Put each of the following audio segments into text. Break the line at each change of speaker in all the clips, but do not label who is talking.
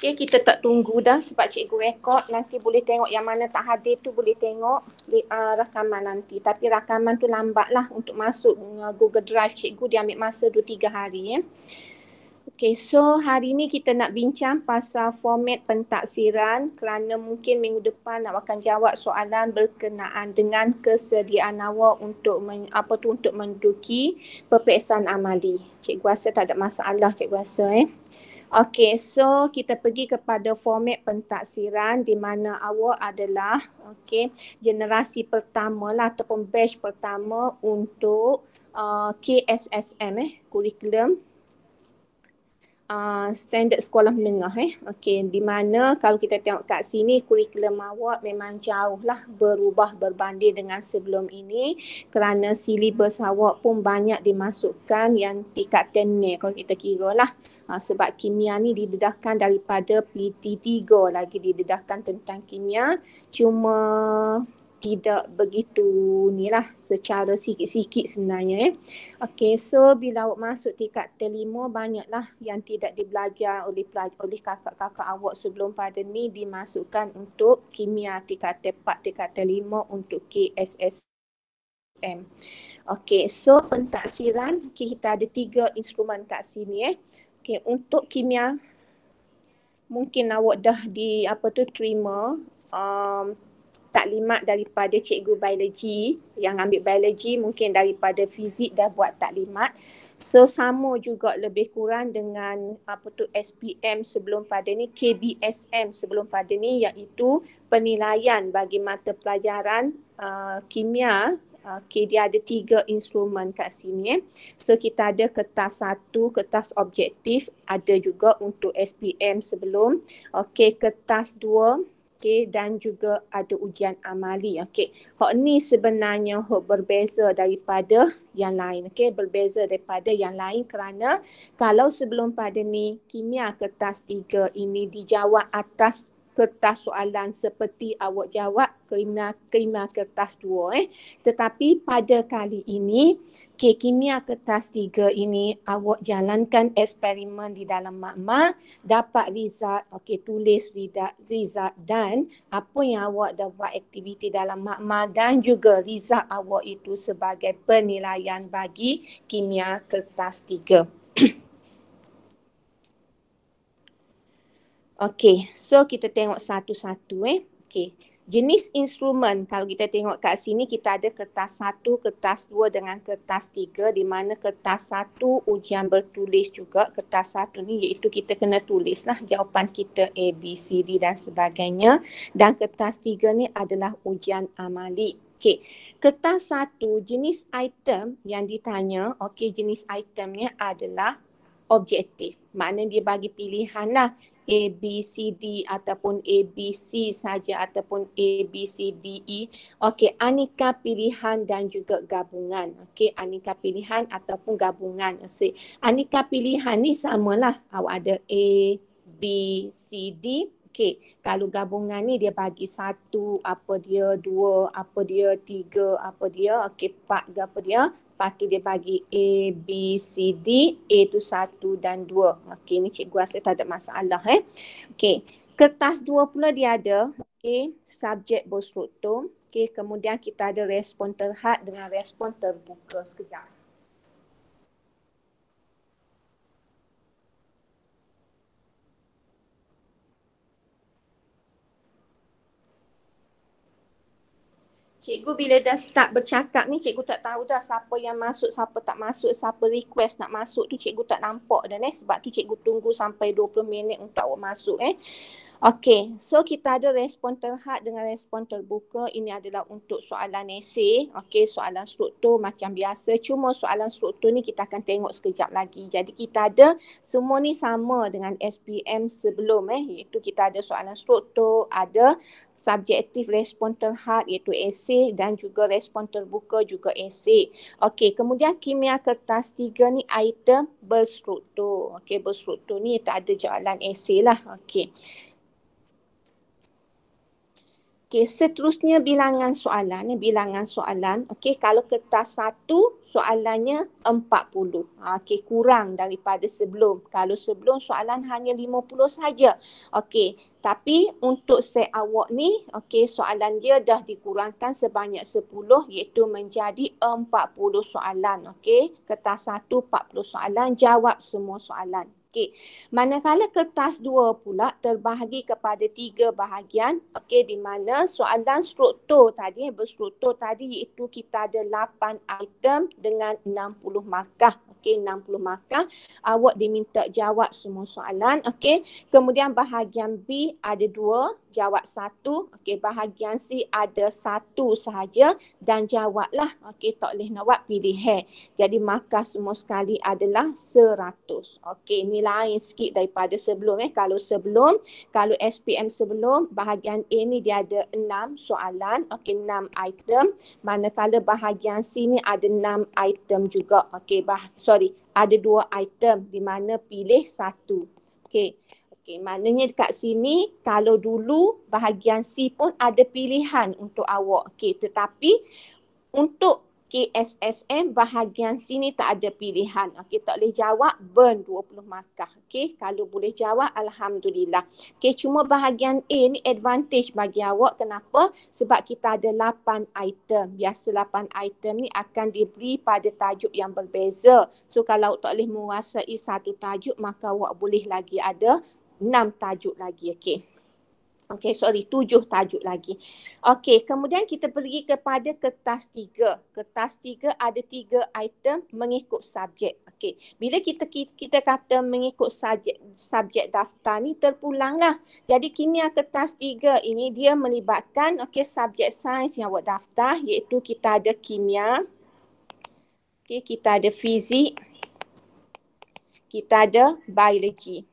Okay, kita tak tunggu dah sebab cikgu rekod. Nanti boleh tengok yang mana tak hadir tu boleh tengok uh, rakaman nanti. Tapi rakaman tu lambat lah untuk masuk uh, Google Drive cikgu. Dia ambil masa 2-3 hari. Eh. Ya. Okay, so hari ni kita nak bincang pasal format pentaksiran kerana mungkin minggu depan nak akan jawab soalan berkenaan dengan kesediaan awak untuk men, apa tu untuk menduduki peperiksaan amali. Cikgu rasa tak ada masalah cikgu rasa eh. Okey, so kita pergi kepada format pentaksiran di mana awak adalah okey generasi pertama lah ataupun batch pertama untuk uh, KSSM eh kurikulum uh, standard sekolah menengah eh. Okey, di mana kalau kita tengok kat sini kurikulum awak memang jauh lah berubah berbanding dengan sebelum ini kerana silibus awak pun banyak dimasukkan yang tingkat tenor kalau kita kira lah. Ha, sebab kimia ni didedahkan daripada PT3 lagi didedahkan tentang kimia. Cuma tidak begitu ni lah secara sikit-sikit sebenarnya eh. Okay so bila awak masuk tingkat terlima banyaklah yang tidak dibelajar oleh oleh kakak-kakak awak sebelum pada ni dimasukkan untuk kimia tingkat tepat tingkat terlima untuk KSSM. Okay so pentaksiran kita ada tiga instrumen kat sini eh. Okay, untuk kimia mungkin awak dah di apa tu terima um, taklimat daripada cikgu biologi yang ambil biologi mungkin daripada fizik dah buat taklimat. So sama juga lebih kurang dengan apa tu SPM sebelum pada ni KBSM sebelum pada ni iaitu penilaian bagi mata pelajaran uh, kimia Okay, dia ada tiga instrumen kat sini. Eh. So kita ada kertas satu, kertas objektif, ada juga untuk SPM sebelum. Okay, kertas dua, okay, dan juga ada ujian amali. Okay, hak ni sebenarnya hak berbeza daripada yang lain. Okay, berbeza daripada yang lain kerana kalau sebelum pada ni kimia kertas tiga ini dijawab atas kertas soalan seperti awak jawab kimia kimia kertas dua eh. Tetapi pada kali ini okay, kimia kertas tiga ini awak jalankan eksperimen di dalam makmal dapat result okey tulis result dan apa yang awak dah buat aktiviti dalam makmal dan juga result awak itu sebagai penilaian bagi kimia kertas tiga. Okey, so kita tengok satu-satu eh. Okay, jenis instrumen kalau kita tengok kat sini kita ada kertas satu, kertas dua dengan kertas tiga di mana kertas satu ujian bertulis juga. Kertas satu ni iaitu kita kena tulis lah jawapan kita A, B, C, D dan sebagainya. Dan kertas tiga ni adalah ujian amali. Okey, kertas satu jenis item yang ditanya, okey jenis itemnya adalah objektif. Maknanya dia bagi pilihan lah. A, B, C, D ataupun A, B, C saja ataupun A, B, C, D, E. Okey, aneka pilihan dan juga gabungan. Okey, aneka pilihan ataupun gabungan. So, aneka pilihan ni samalah. Awak ada A, B, C, D. Okey, kalau gabungan ni dia bagi satu, apa dia, dua, apa dia, tiga, apa dia, okey, empat ke apa dia. Lepas tu dia bagi A, B, C, D. A tu satu dan dua. Okey, ni cikgu rasa tak ada masalah eh. Okey, kertas dua pula dia ada. Okey, subjek bos berstruktur. Okey, kemudian kita ada respon terhad dengan respon terbuka. Sekejap. Cikgu bila dah start bercakap ni cikgu tak tahu dah siapa yang masuk, siapa tak masuk, siapa request nak masuk tu cikgu tak nampak dah eh. Sebab tu cikgu tunggu sampai 20 minit untuk awak masuk eh. Okay, so kita ada respon terhad dengan respon terbuka. Ini adalah untuk soalan esay. Okay, soalan struktur macam biasa. Cuma soalan struktur ni kita akan tengok sekejap lagi. Jadi kita ada semua ni sama dengan SPM sebelum eh. Iaitu kita ada soalan struktur, ada subjektif respon terhad iaitu esay dan juga respon terbuka juga esay. Okay, kemudian kimia kertas tiga ni item berstruktur. Okay, berstruktur ni tak ada jualan esay lah. Okay. Okey, seterusnya bilangan soalan. Ya, bilangan soalan. Okey, kalau kertas satu, soalannya empat puluh. Ha, okey, kurang daripada sebelum. Kalau sebelum soalan hanya lima puluh saja. Okey, tapi untuk set awak ni, okey, soalan dia dah dikurangkan sebanyak sepuluh, iaitu menjadi empat puluh soalan. Okey, kertas satu empat puluh soalan. Jawab semua soalan. Okey. Manakala kertas dua pula terbahagi kepada tiga bahagian. Okey, di mana soalan struktur tadi, berstruktur tadi iaitu kita ada lapan item dengan enam puluh markah. Okey, enam puluh markah. Awak diminta jawab semua soalan. Okey. Kemudian bahagian B ada dua jawab satu, Okey, bahagian C ada satu sahaja dan jawablah. Okey, tak boleh nak buat pilihan. Jadi markah semua sekali adalah seratus, Okey, ni lain sikit daripada sebelum eh kalau sebelum kalau SPM sebelum bahagian A ni dia ada enam soalan okey enam item manakala bahagian C ni ada enam item juga okey bah- sorry ada dua item di mana pilih satu okey okey maknanya dekat sini kalau dulu bahagian C pun ada pilihan untuk awak okay. tetapi untuk KSSM bahagian sini tak ada pilihan. Okey, tak boleh jawab burn 20 markah. Okey, kalau boleh jawab alhamdulillah. Okey, cuma bahagian A ni advantage bagi awak. Kenapa? Sebab kita ada 8 item. Biasa 8 item ni akan diberi pada tajuk yang berbeza. So kalau tak boleh menguasai satu tajuk, maka awak boleh lagi ada 6 tajuk lagi. Okey. Okey, sorry, tujuh tajuk lagi. Okey, kemudian kita pergi kepada kertas tiga. Kertas tiga ada tiga item mengikut subjek. Okey, bila kita kita kata mengikut subjek, subjek daftar ni terpulanglah. Jadi kimia kertas tiga ini dia melibatkan okey subjek sains yang awak daftar iaitu kita ada kimia. Okey, kita ada fizik. Kita ada biologi.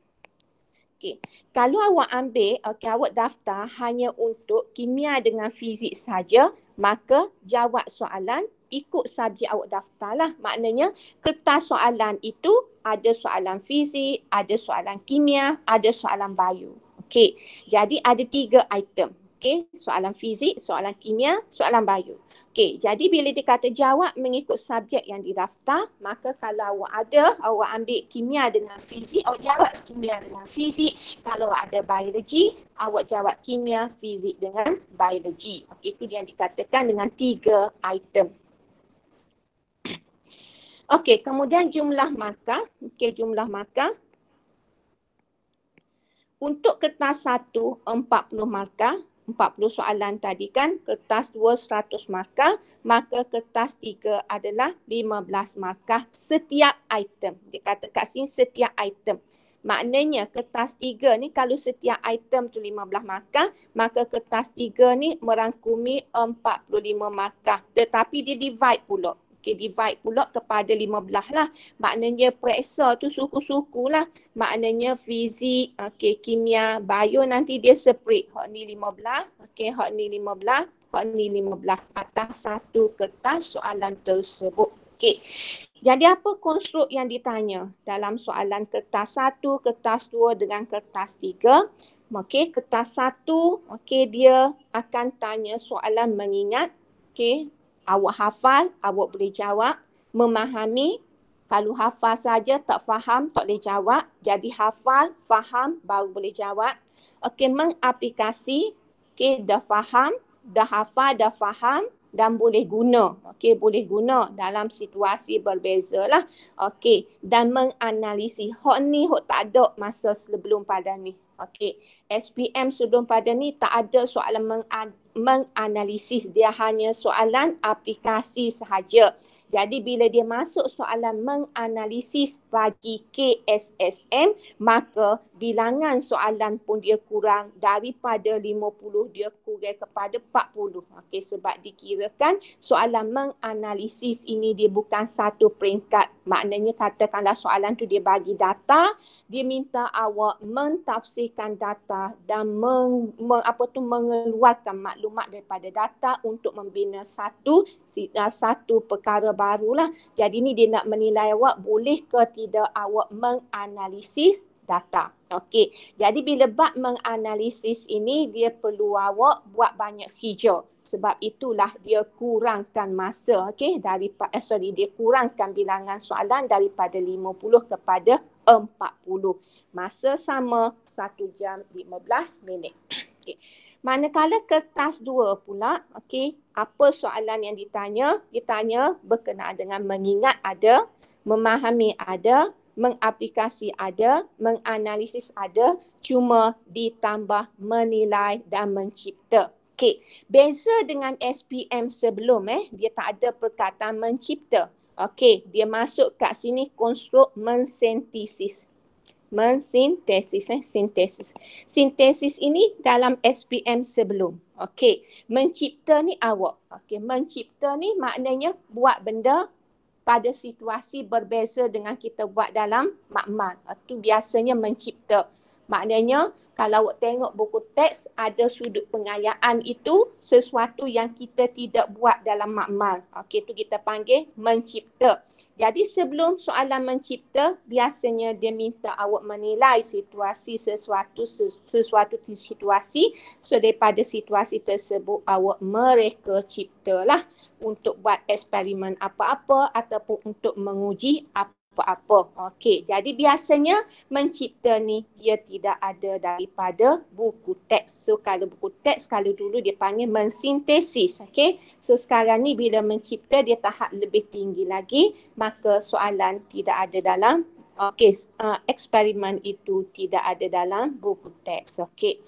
Okey. Kalau awak ambil, okey awak daftar hanya untuk kimia dengan fizik saja, maka jawab soalan ikut subjek awak daftarlah. Maknanya kertas soalan itu ada soalan fizik, ada soalan kimia, ada soalan bio. Okey. Jadi ada tiga item. Okey, soalan fizik, soalan kimia, soalan bio. Okey, jadi bila dia kata jawab mengikut subjek yang didaftar, maka kalau awak ada, awak ambil kimia dengan fizik, awak jawab kimia dengan fizik. Kalau ada biologi, awak jawab kimia, fizik dengan biologi. Okey, itu yang dikatakan dengan tiga item. Okey, kemudian jumlah markah. Okey, jumlah markah. Untuk kertas satu empat puluh markah. 40 soalan tadi kan kertas 2 100 markah maka kertas 3 adalah 15 markah setiap item dia kata kat sini setiap item maknanya kertas tiga ni kalau setiap item tu lima 15 markah maka kertas tiga ni merangkumi empat puluh lima markah tetapi dia divide pula okay, divide pula kepada 15 lah. Maknanya periksa tu suku-suku lah. Maknanya fizik, okay, kimia, bio nanti dia separate. Hak ni 15, okay, hak ni 15, hak ni 15. Atas satu kertas soalan tersebut. Okay. Jadi apa konstruk yang ditanya dalam soalan kertas satu, kertas dua dengan kertas tiga? Okey, kertas satu, okey dia akan tanya soalan mengingat. Okey, awak hafal, awak boleh jawab, memahami. Kalau hafal saja tak faham, tak boleh jawab. Jadi hafal, faham, baru boleh jawab. Okey, mengaplikasi. Okey, dah faham, dah hafal, dah faham dan boleh guna. Okey, boleh guna dalam situasi berbeza lah. Okey, dan menganalisi. Hot ni, hot tak ada masa sebelum pada ni. Okey, SPM sebelum pada ni tak ada soalan meng- menganalisis. Dia hanya soalan aplikasi sahaja. Jadi bila dia masuk soalan menganalisis bagi KSSM, maka bilangan soalan pun dia kurang daripada 50, dia kurang kepada 40. Okey, sebab dikirakan soalan menganalisis ini dia bukan satu peringkat. Maknanya katakanlah soalan tu dia bagi data, dia minta awak mentafsirkan data adalah dan meng, meng, apa tu mengeluarkan maklumat daripada data untuk membina satu ah, satu perkara barulah. Jadi ni dia nak menilai awak boleh ke tidak awak menganalisis data. Okey. Jadi bila bab menganalisis ini dia perlu awak buat banyak hijau sebab itulah dia kurangkan masa okey Daripada eh, sorry dia kurangkan bilangan soalan daripada 50 kepada 40. Masa sama 1 jam 15 minit. Okay. Manakala kertas 2 pula, okay, apa soalan yang ditanya? Ditanya berkenaan dengan mengingat ada, memahami ada, mengaplikasi ada, menganalisis ada, cuma ditambah menilai dan mencipta. Okey, beza dengan SPM sebelum eh, dia tak ada perkataan mencipta. Okey, dia masuk kat sini konstruk mensintesis. Mensintesis, eh, sintesis. Sintesis ini dalam SPM sebelum. Okey, mencipta ni awak. Okey, mencipta ni maknanya buat benda pada situasi berbeza dengan kita buat dalam makmal. Itu biasanya mencipta. Maknanya kalau awak tengok buku teks ada sudut pengayaan itu sesuatu yang kita tidak buat dalam makmal. Okey itu kita panggil mencipta. Jadi sebelum soalan mencipta biasanya dia minta awak menilai situasi sesuatu sesuatu di situasi so daripada situasi tersebut awak mereka ciptalah untuk buat eksperimen apa-apa ataupun untuk menguji apa buat apa. Okey, jadi biasanya mencipta ni dia tidak ada daripada buku teks. So kalau buku teks kalau dulu dia panggil mensintesis. Okey, so sekarang ni bila mencipta dia tahap lebih tinggi lagi maka soalan tidak ada dalam Okey, uh, eksperimen itu tidak ada dalam buku teks. Okey.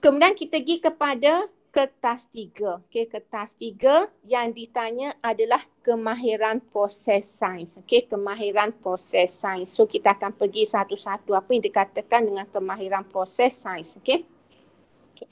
Kemudian kita pergi kepada kertas tiga. Okey, kertas tiga yang ditanya adalah kemahiran proses sains. Okey, kemahiran proses sains. So, kita akan pergi satu-satu apa yang dikatakan dengan kemahiran proses sains. Okey. Okey.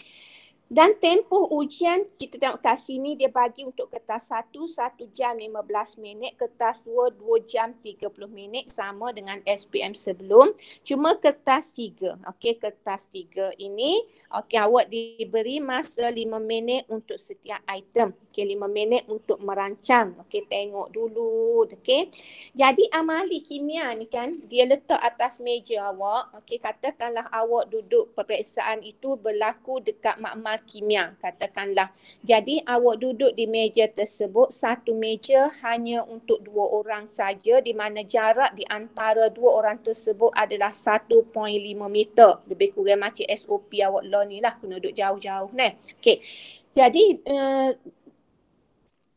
Dan tempoh ujian kita tengok kat sini dia bagi untuk kertas 1, 1 jam 15 minit. Kertas 2, 2 jam 30 minit sama dengan SPM sebelum. Cuma kertas 3. okay kertas 3 ini. okay awak diberi masa 5 minit untuk setiap item okay, lima minit untuk merancang. Okay, tengok dulu. Okay. Jadi amali kimia ni kan, dia letak atas meja awak. Okay, katakanlah awak duduk peperiksaan itu berlaku dekat makmal kimia. Katakanlah. Jadi awak duduk di meja tersebut, satu meja hanya untuk dua orang saja di mana jarak di antara dua orang tersebut adalah 1.5 meter. Lebih kurang macam SOP awak law ni lah, kena duduk jauh-jauh ni. Okay. Jadi, uh,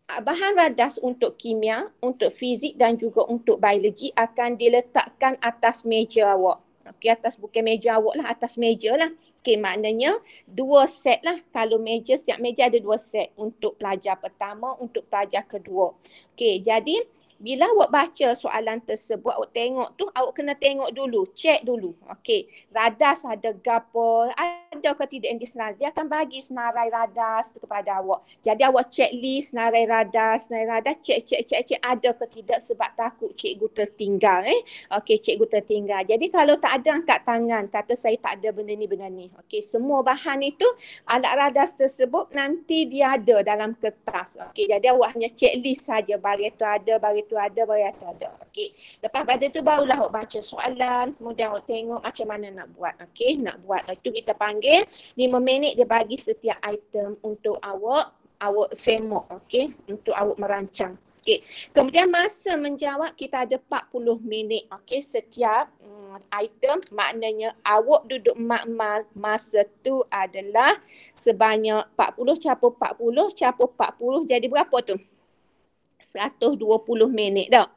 bahan radas untuk kimia, untuk fizik dan juga untuk biologi akan diletakkan atas meja awak. Okey, atas bukan meja awak lah, atas meja lah. Okey, maknanya dua set lah. Kalau meja, setiap meja ada dua set untuk pelajar pertama, untuk pelajar kedua. Okey, jadi bila awak baca soalan tersebut, awak tengok tu, awak kena tengok dulu, check dulu. Okey, radas ada gapo, ada ada ke tidak yang disenarai. Dia akan bagi senarai radas tu kepada awak. Jadi awak checklist senarai radas, senarai radas, cek, cek, cek, cek ada ke tidak sebab takut cikgu tertinggal eh. Okey, cikgu tertinggal. Jadi kalau tak ada angkat tangan, kata saya tak ada benda ni, benda ni. Okey, semua bahan itu alat radas tersebut nanti dia ada dalam kertas. Okey, jadi awak hanya checklist saja bagi tu ada, bagi tu ada, bagi tu ada. Okey. Lepas pada tu barulah awak baca soalan, kemudian awak tengok macam mana nak buat. Okey, nak buat. Itu kita panggil panggil 5 minit dia bagi setiap item untuk awak awak semok okey untuk awak merancang okey kemudian masa menjawab kita ada 40 minit okey setiap um, item maknanya awak duduk makmal masa tu adalah sebanyak 40 capu 40 capu 40 jadi berapa tu 120 minit dah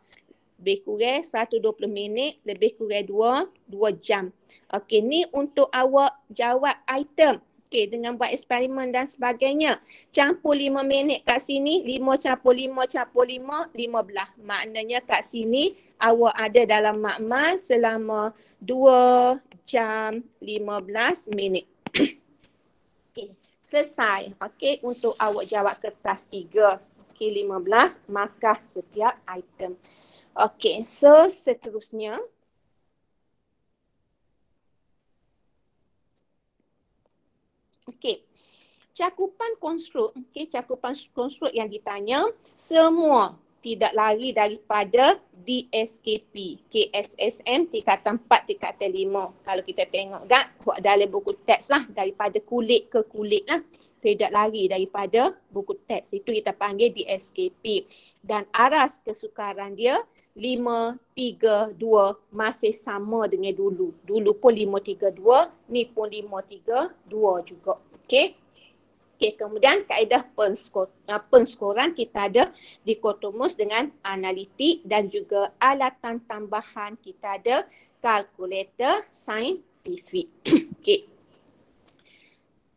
lebih kurang 120 minit, lebih kurang 2, 2 jam. Okey, ni untuk awak jawab item. Okey, dengan buat eksperimen dan sebagainya. Campur 5 minit kat sini, 5 campur 5 campur 5, 15. Maknanya kat sini awak ada dalam makmal selama 2 jam 15 minit. Okey, selesai. Okey, untuk awak jawab kertas 3. Okey, 15 markah setiap item. Okay, so seterusnya. Okay, cakupan konstruk. Okay, cakupan konstruk yang ditanya, semua tidak lari daripada DSKP, KSSM tingkatan 4, tingkatan 5. Kalau kita tengok kan, buat dalam buku teks lah, daripada kulit ke kulit lah. Tidak lari daripada buku teks. Itu kita panggil DSKP. Dan aras kesukaran dia, lima, tiga, dua masih sama dengan dulu. Dulu pun lima, tiga, dua. Ni pun lima, tiga, dua juga. Okey. Okey, kemudian kaedah penskor, ah, penskoran kita ada dikotomus dengan analitik dan juga alatan tambahan kita ada kalkulator saintifik. Okey.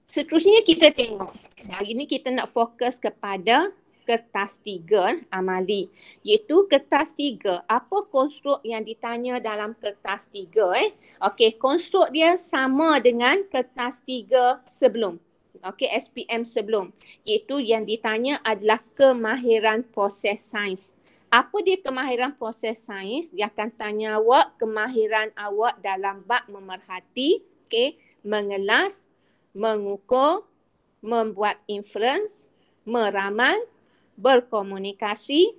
Seterusnya kita tengok. Hari ini kita nak fokus kepada kertas tiga eh, amali iaitu kertas tiga apa konstruk yang ditanya dalam kertas tiga eh okey konstruk dia sama dengan kertas tiga sebelum okey SPM sebelum iaitu yang ditanya adalah kemahiran proses sains apa dia kemahiran proses sains dia akan tanya awak kemahiran awak dalam bab memerhati okey mengelas mengukur membuat inference meramal berkomunikasi,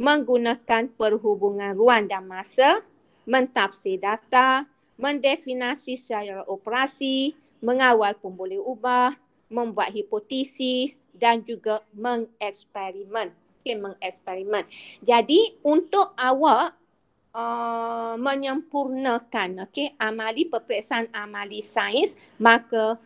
menggunakan perhubungan ruang dan masa, mentafsir data, mendefinasi secara operasi, mengawal pemboleh ubah, membuat hipotesis dan juga mengeksperimen. Okay, mengeksperimen. Jadi untuk awak uh, menyempurnakan okay, amali peperiksaan amali sains maka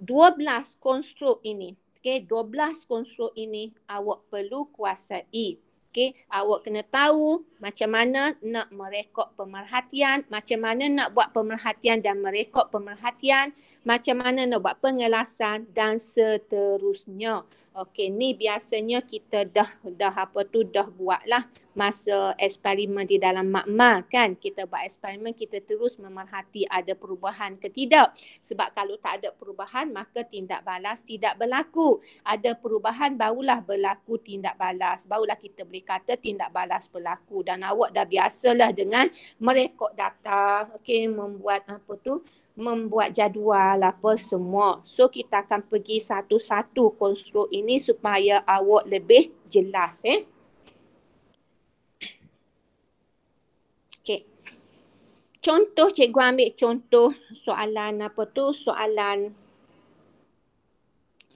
12 konstruk ini Okey, dua belas konstruk ini awak perlu kuasai. Okey, awak kena tahu macam mana nak merekod pemerhatian, macam mana nak buat pemerhatian dan merekod pemerhatian, macam mana nak buat pengelasan dan seterusnya. Okey, ni biasanya kita dah dah apa tu dah buat lah masa eksperimen di dalam makmal kan. Kita buat eksperimen kita terus memerhati ada perubahan ke tidak. Sebab kalau tak ada perubahan maka tindak balas tidak berlaku. Ada perubahan barulah berlaku tindak balas. Barulah kita boleh kata tindak balas berlaku dan awak dah biasalah dengan merekod data. Okey, membuat apa tu membuat jadual apa semua. So kita akan pergi satu-satu konstruk ini supaya awak lebih jelas eh. Okay. Contoh cikgu ambil contoh soalan apa tu soalan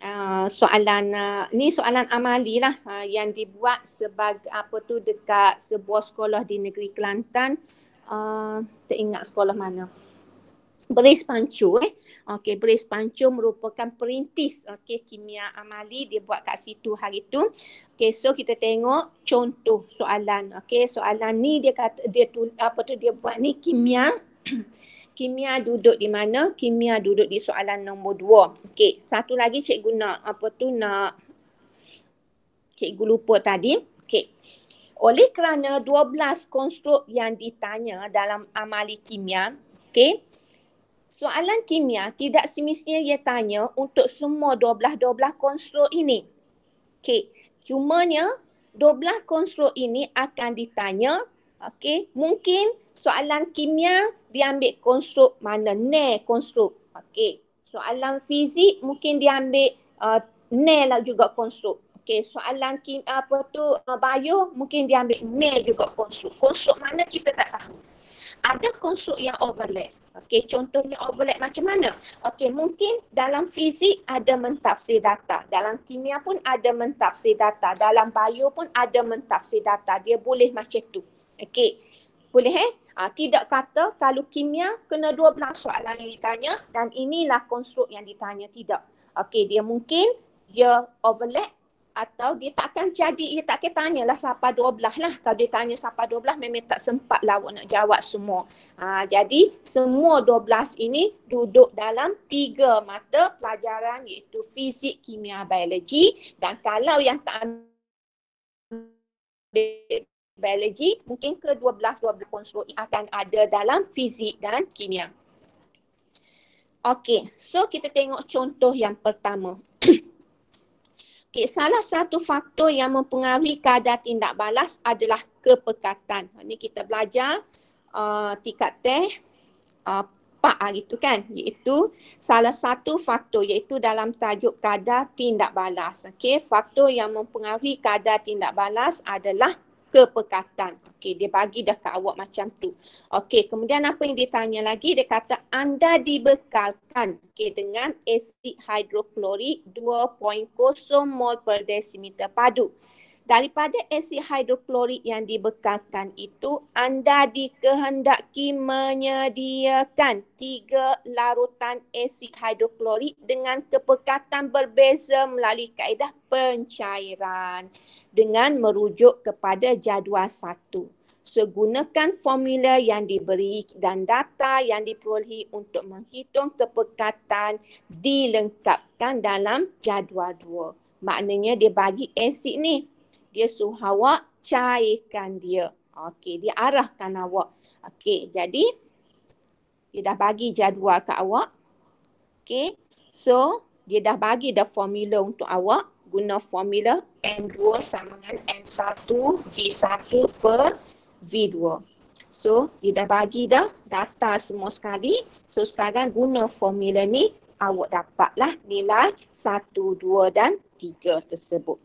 uh, soalan uh, ni soalan amali lah uh, yang dibuat sebagai apa tu dekat sebuah sekolah di negeri Kelantan uh, teringat sekolah mana Brace pancur eh. Okey, brace pancur merupakan perintis okey kimia amali dia buat kat situ hari tu. Okey, so kita tengok contoh soalan. Okey, soalan ni dia kata dia tu, apa tu dia buat ni kimia kimia duduk di mana? Kimia duduk di soalan nombor dua. Okey, satu lagi cikgu nak apa tu nak cikgu lupa tadi. Okey. Oleh kerana 12 konstruk yang ditanya dalam amali kimia, okey, soalan kimia tidak semestinya dia tanya untuk semua 12-12 konstruk ini. Okey, cumanya 12 konstruk ini akan ditanya, okey, mungkin soalan kimia diambil konstruk mana, ne konstruk, okey. Soalan fizik mungkin diambil uh, ne lah juga konstruk. Okey, soalan kim, apa tu uh, bio mungkin diambil ne juga konstruk. Konstruk mana kita tak tahu. Ada konstruk yang overlap. Okey, contohnya overlap macam mana? Okey, mungkin dalam fizik ada mentafsir data. Dalam kimia pun ada mentafsir data. Dalam bio pun ada mentafsir data. Dia boleh macam tu. Okey, boleh eh? Ha, tidak kata kalau kimia kena 12 soalan yang ditanya dan inilah konstruk yang ditanya. Tidak. Okey, dia mungkin dia overlap atau dia tak akan jadi, dia tak akan tanyalah siapa 12 lah. Kalau dia tanya siapa 12 memang tak sempat lah awak nak jawab semua. Ha, jadi semua dua belas ini duduk dalam tiga mata pelajaran iaitu fizik, kimia, biologi dan kalau yang tak ambil biologi mungkin ke 12-12 konsul akan ada dalam fizik dan kimia. Okay, so kita tengok contoh yang pertama. Okay, salah satu faktor yang mempengaruhi kadar tindak balas adalah kepekatan. Ini kita belajar uh, tingkat teh uh, pak hari itu kan. Iaitu salah satu faktor iaitu dalam tajuk kadar tindak balas. Okay, faktor yang mempengaruhi kadar tindak balas adalah kepekatan. Okey, dia bagi dah ke awak macam tu. Okey, kemudian apa yang dia tanya lagi? Dia kata anda dibekalkan okay, dengan asid hidroklorik 2.0 mol per desimeter padu daripada asid hidroklorik yang dibekalkan itu anda dikehendaki menyediakan tiga larutan asid hidroklorik dengan kepekatan berbeza melalui kaedah pencairan dengan merujuk kepada jadual satu. So, gunakan formula yang diberi dan data yang diperolehi untuk menghitung kepekatan dilengkapkan dalam jadual Dua. Maknanya dia bagi asid ni dia suruh awak cairkan dia. Okey, dia arahkan awak. Okey, jadi dia dah bagi jadual ke awak. Okey, so dia dah bagi dah formula untuk awak guna formula M2 sama dengan M1 V1 per V2. So, dia dah bagi dah data semua sekali. So, sekarang guna formula ni awak dapatlah nilai 1, 2 dan 3 tersebut.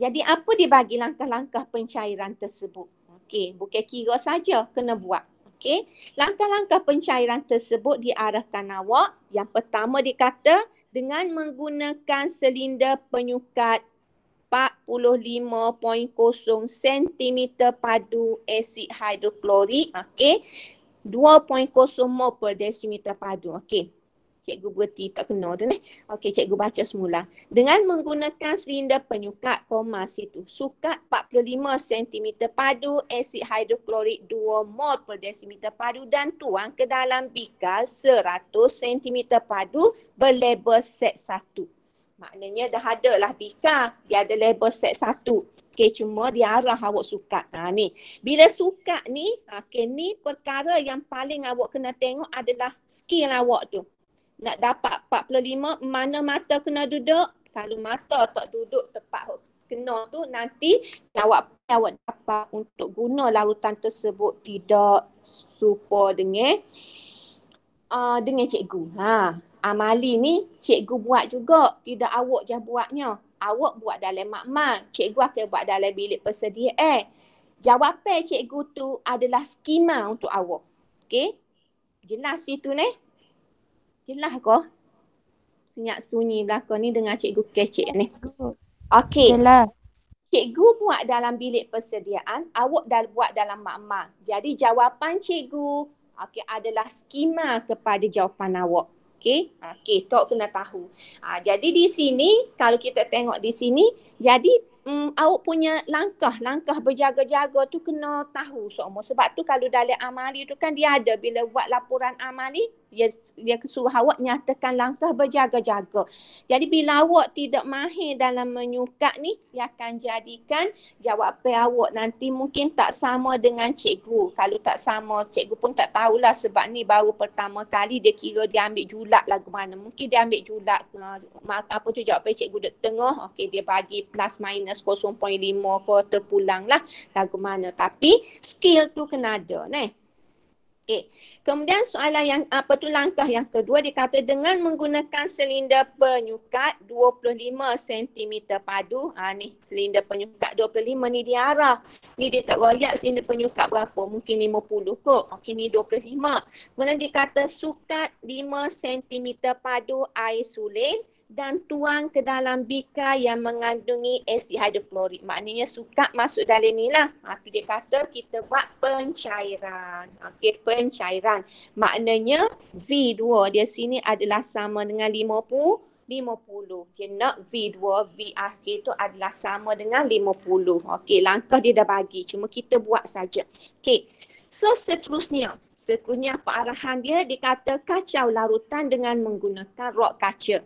Jadi apa dibagi langkah-langkah pencairan tersebut? Okey, bukan kira saja kena buat. Okey. Langkah-langkah pencairan tersebut diarahkan awak. Yang pertama dikata dengan menggunakan silinder penyukat 45.0 cm padu asid hidroklorik. Okey. 2.0 mol per desimeter padu. Okey cikgu berhenti tak kena dah eh. Okey cikgu baca semula. Dengan menggunakan silinder penyukat koma situ. Sukat 45 cm padu asid hidroklorik 2 mol per desimeter padu dan tuang ke dalam bikar 100 cm padu berlabel set 1. Maknanya dah ada lah bikar. Dia ada label set satu. Okey cuma dia arah awak suka Ha ni. Bila suka ni, ha, okey ni perkara yang paling awak kena tengok adalah skill awak tu nak dapat 45 mana mata kena duduk kalau mata tak duduk tepat kena tu nanti jawab jawab dapat untuk guna larutan tersebut tidak serupa dengan uh, dengan cikgu. Ha, amali ni cikgu buat juga, tidak awak je buatnya. Awak buat dalam makmal, cikgu akan buat dalam bilik persediaan. Eh. Jawapan cikgu tu adalah skema untuk awak. Okey? Jelas situ ni? Jelas ko. Senyap sunyi belakang ni dengan cikgu kecik ni. Okey. Jelas. Cikgu buat dalam bilik persediaan, awak dah buat dalam makmal. Jadi jawapan cikgu okey, adalah skema kepada jawapan awak. Okey, okey, tok kena tahu. Ha, jadi di sini, kalau kita tengok di sini, jadi um, awak punya langkah, langkah berjaga-jaga tu kena tahu semua. Sebab tu kalau dalam amali tu kan dia ada bila buat laporan amali, dia, dia suruh awak nyatakan langkah berjaga-jaga. Jadi bila awak tidak mahir dalam menyukat ni, dia akan jadikan jawapan awak nanti mungkin tak sama dengan cikgu. Kalau tak sama, cikgu pun tak tahulah sebab ni baru pertama kali dia kira dia ambil julat lagu mana. Mungkin dia ambil julat ke, eh, apa tu jawapan cikgu dekat tengah, okey dia bagi plus minus 0.5 ke terpulang lah lagu mana. Tapi skill tu kena ada. Nah. Okey. Kemudian soalan yang apa ah, tu langkah yang kedua dikata dengan menggunakan silinder penyukat 25 cm padu. Ha ni silinder penyukat 25 ni diarah. Ni dia tak royak silinder penyukat berapa? Mungkin 50 kot. Okey ni 25. Kemudian dia kata sukat 5 cm padu air sulin dan tuang ke dalam bika yang mengandungi asid hidroklorik. Maknanya suka masuk dalam ni lah. Ha, tu dia kata kita buat pencairan. Okey, pencairan. Maknanya V2 dia sini adalah sama dengan 50. 50. Dia nak V2, V akhir tu adalah sama dengan 50. Okey, langkah dia dah bagi. Cuma kita buat saja. Okey, so seterusnya. Seterusnya apa arahan dia? Dia kata kacau larutan dengan menggunakan rok kaca.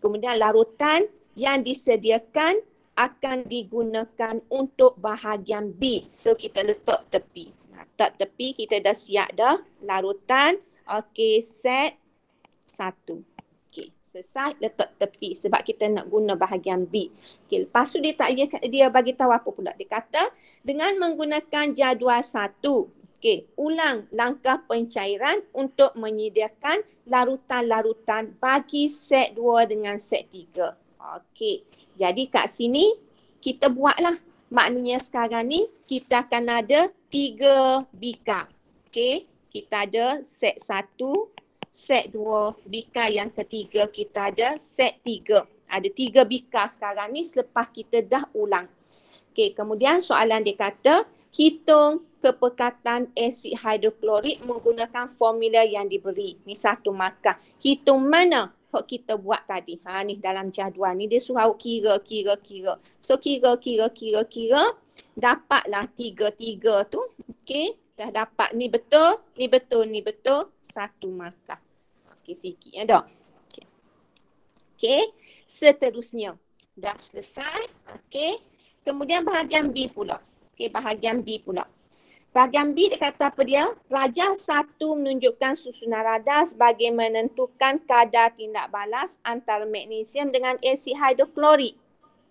Kemudian larutan yang disediakan akan digunakan untuk bahagian B. So kita letak tepi. Letak tepi kita dah siap dah larutan. Okey set satu. Okey selesai letak tepi sebab kita nak guna bahagian B. Okey lepas tu dia tak dia, dia bagi tahu apa pula. Dia kata dengan menggunakan jadual satu Okey, ulang langkah pencairan untuk menyediakan larutan-larutan bagi set 2 dengan set 3. Okey, jadi kat sini kita buatlah. Maknanya sekarang ni kita akan ada 3 bika. Okey, kita ada set 1, set 2, bika yang ketiga kita ada set 3. Ada 3 bika sekarang ni selepas kita dah ulang. Okey, kemudian soalan dia kata, hitung kepekatan asid hidroklorik menggunakan formula yang diberi. Ni satu markah. Hitung mana hok kita buat tadi. Ha ni dalam jadual ni dia suruh kira kira kira. So kira kira kira kira dapatlah tiga tiga tu. Okey, dah dapat ni betul, ni betul, ni betul satu markah. Okey sikit ya dok. Okey. Okey, seterusnya dah selesai. Okey. Kemudian bahagian B pula. Okey, bahagian B pula. Bahagian B dia kata apa dia? Pelajar satu menunjukkan susunan radar sebagai menentukan kadar tindak balas antara magnesium dengan asid hidroklorik.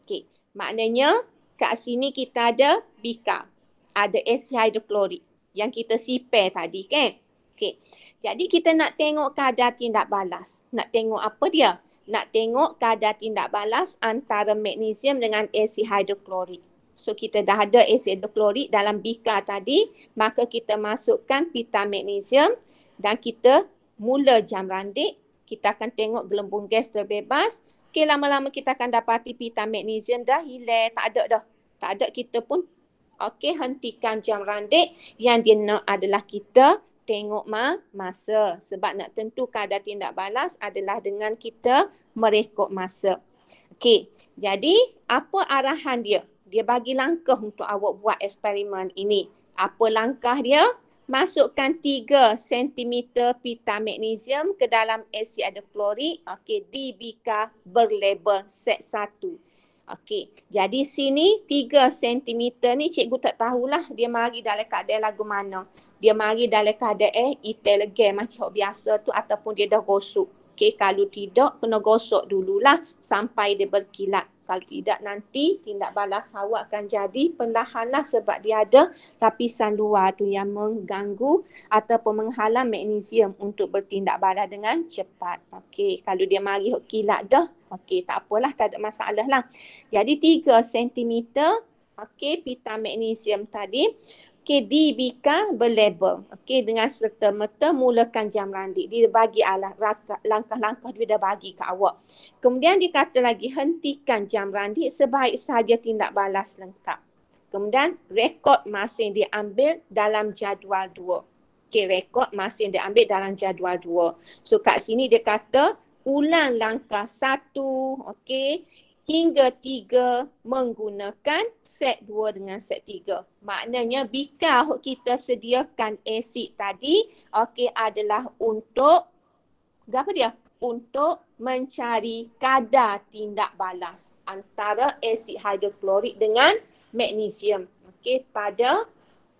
Okey, maknanya kat sini kita ada bika. Ada asid hidroklorik yang kita sipir tadi kan? Okey, jadi kita nak tengok kadar tindak balas. Nak tengok apa dia? Nak tengok kadar tindak balas antara magnesium dengan asid hidroklorik. So kita dah ada asid klorik dalam bika tadi, maka kita masukkan pita magnesium dan kita mula jam randik. Kita akan tengok gelembung gas terbebas. Okey, lama-lama kita akan dapati pita magnesium dah hilang, tak ada dah. Tak ada kita pun okey hentikan jam randik yang dia nak adalah kita tengok ma masa sebab nak tentu kadar tindak balas adalah dengan kita merekod masa. Okey, jadi apa arahan dia? dia bagi langkah untuk awak buat eksperimen ini. Apa langkah dia? Masukkan 3 cm pita magnesium ke dalam asid ada klorik. Okey, DBKA berlabel set 1. Okey, jadi sini 3 cm ni cikgu tak tahulah dia mari dalam keadaan lagu mana. Dia mari dalam keadaan eh, itel macam biasa tu ataupun dia dah gosok. Okey, kalau tidak kena gosok dululah sampai dia berkilat. Kalau tidak nanti tindak balas awak akan jadi perlahanlah sebab dia ada lapisan luar tu yang mengganggu atau menghalang magnesium untuk bertindak balas dengan cepat. Okey, kalau dia mari kilat dah, okey tak apalah tak ada masalah lah. Jadi 3 cm okey pita magnesium tadi Okey, dibika berlabel. Okey, dengan serta-merta mulakan jam randik. Dia bagi alah, langkah-langkah dia dah bagi ke awak. Kemudian dia kata lagi, hentikan jam randik sebaik sahaja tindak balas lengkap. Kemudian rekod masa yang diambil dalam jadual dua. Okey, rekod masa yang diambil dalam jadual dua. So kat sini dia kata, ulang langkah satu, okey hingga tiga menggunakan set dua dengan set tiga. Maknanya bika kita sediakan asid tadi okey adalah untuk apa dia? Untuk mencari kadar tindak balas antara asid hidroklorik dengan magnesium. Okey pada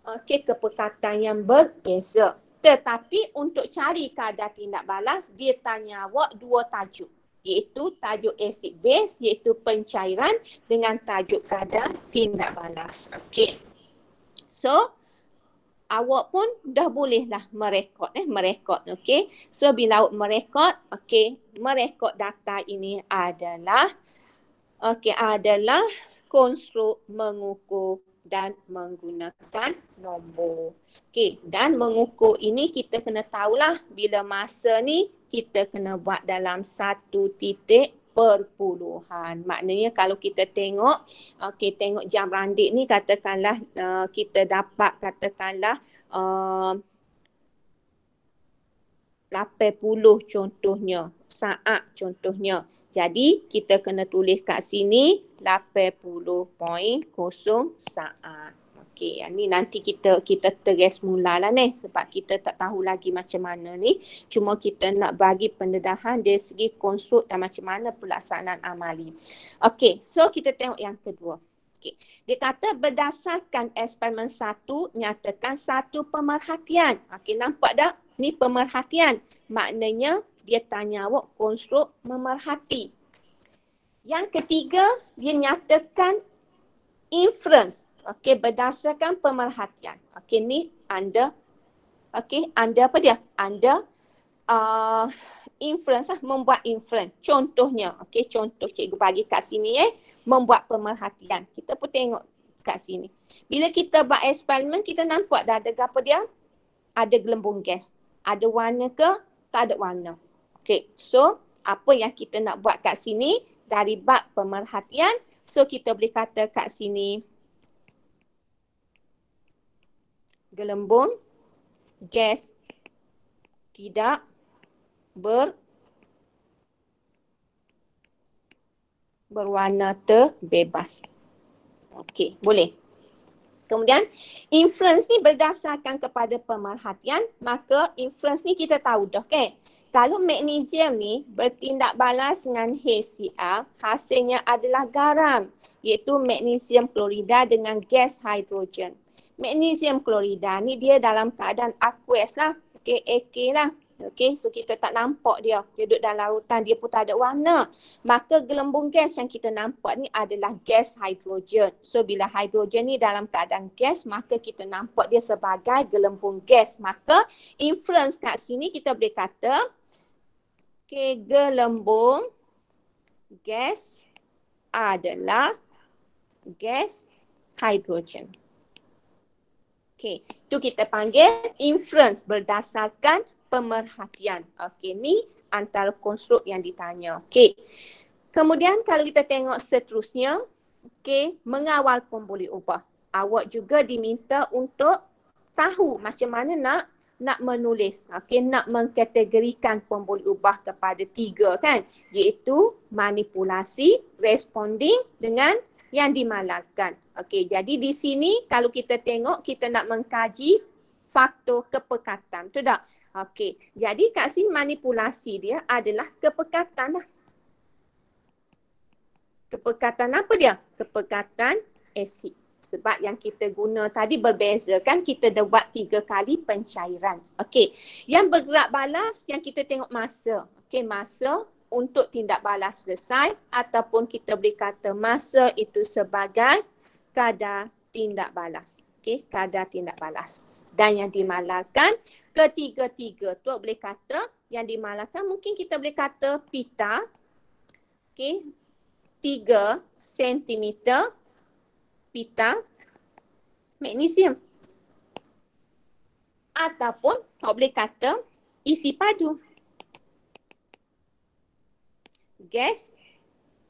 okey kepekatan yang berbeza. Tetapi untuk cari kadar tindak balas dia tanya awak dua tajuk iaitu tajuk acid base iaitu pencairan dengan tajuk kadar tindak balas. Okey. So awak pun dah bolehlah merekod eh merekod okey. So bila awak merekod okey merekod data ini adalah okey adalah konstruk mengukur dan menggunakan nombor. Okey, dan mengukur ini kita kena tahulah bila masa ni kita kena buat dalam satu titik perpuluhan. Maknanya kalau kita tengok, okey tengok jam randik ni katakanlah uh, kita dapat katakanlah eh, uh, 80 contohnya, saat contohnya. Jadi kita kena tulis kat sini 80.0 saat. Okey, yang ni nanti kita kita teres mula lah ni sebab kita tak tahu lagi macam mana ni. Cuma kita nak bagi pendedahan dari segi konsult dan macam mana pelaksanaan amali. Okey, so kita tengok yang kedua. Okey. Dia kata berdasarkan eksperimen satu, nyatakan satu pemerhatian. Okey, nampak tak? Ni pemerhatian. Maknanya dia tanya awak konstruk memerhati. Yang ketiga, dia nyatakan inference. Okey, berdasarkan pemerhatian. Okey, ni anda. Okey, anda apa dia? Anda uh, inference lah, membuat inference. Contohnya, okey, contoh cikgu bagi kat sini eh, membuat pemerhatian. Kita pun tengok kat sini. Bila kita buat eksperimen, kita nampak dah ada apa dia? Ada gelembung gas. Ada warna ke? Tak ada warna. Okay, so apa yang kita nak buat kat sini dari bab pemerhatian, so kita boleh kata kat sini gelembung gas tidak ber berwarna terbebas. Okey, boleh. Kemudian, inference ni berdasarkan kepada pemerhatian, maka inference ni kita tahu dah, okay? kalau magnesium ni bertindak balas dengan HCl, hasilnya adalah garam iaitu magnesium klorida dengan gas hidrogen. Magnesium klorida ni dia dalam keadaan aqueous lah, KAK lah. Okay, so kita tak nampak dia. Dia duduk dalam larutan, dia pun tak ada warna. Maka gelembung gas yang kita nampak ni adalah gas hidrogen. So, bila hidrogen ni dalam keadaan gas, maka kita nampak dia sebagai gelembung gas. Maka, influence kat sini kita boleh kata gelembung gas adalah gas hidrogen. Okey, tu kita panggil inference berdasarkan pemerhatian. Okey, ni antara konstruk yang ditanya. Okey. Kemudian kalau kita tengok seterusnya, okey, mengawal pun boleh ubah. Awak juga diminta untuk tahu macam mana nak nak menulis, okay, nak mengkategorikan pun ubah kepada tiga kan, iaitu manipulasi, responding dengan yang dimalarkan. Okay, jadi di sini kalau kita tengok kita nak mengkaji faktor kepekatan, betul tak? Okay, jadi kat sini manipulasi dia adalah kepekatan lah. Kepekatan apa dia? Kepekatan asid sebab yang kita guna tadi berbeza kan kita dah buat tiga kali pencairan. Okey. Yang bergerak balas yang kita tengok masa. Okey masa untuk tindak balas selesai ataupun kita boleh kata masa itu sebagai kadar tindak balas. Okey, kadar tindak balas. Dan yang dimalakan ketiga-tiga tu boleh kata yang dimalakan mungkin kita boleh kata pita okey 3 sentimeter pita, magnesium. Ataupun awak boleh kata isi padu. Gas,